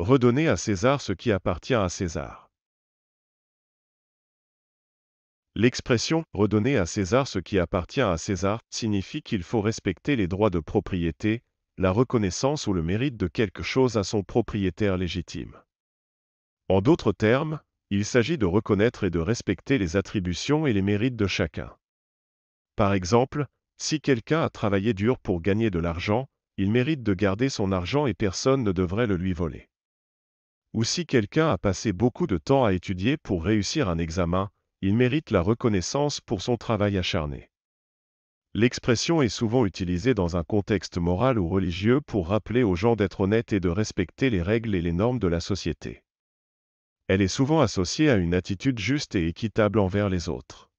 Redonner à César ce qui appartient à César. L'expression redonner à César ce qui appartient à César signifie qu'il faut respecter les droits de propriété, la reconnaissance ou le mérite de quelque chose à son propriétaire légitime. En d'autres termes, il s'agit de reconnaître et de respecter les attributions et les mérites de chacun. Par exemple, si quelqu'un a travaillé dur pour gagner de l'argent, il mérite de garder son argent et personne ne devrait le lui voler ou si quelqu'un a passé beaucoup de temps à étudier pour réussir un examen, il mérite la reconnaissance pour son travail acharné. L'expression est souvent utilisée dans un contexte moral ou religieux pour rappeler aux gens d'être honnêtes et de respecter les règles et les normes de la société. Elle est souvent associée à une attitude juste et équitable envers les autres.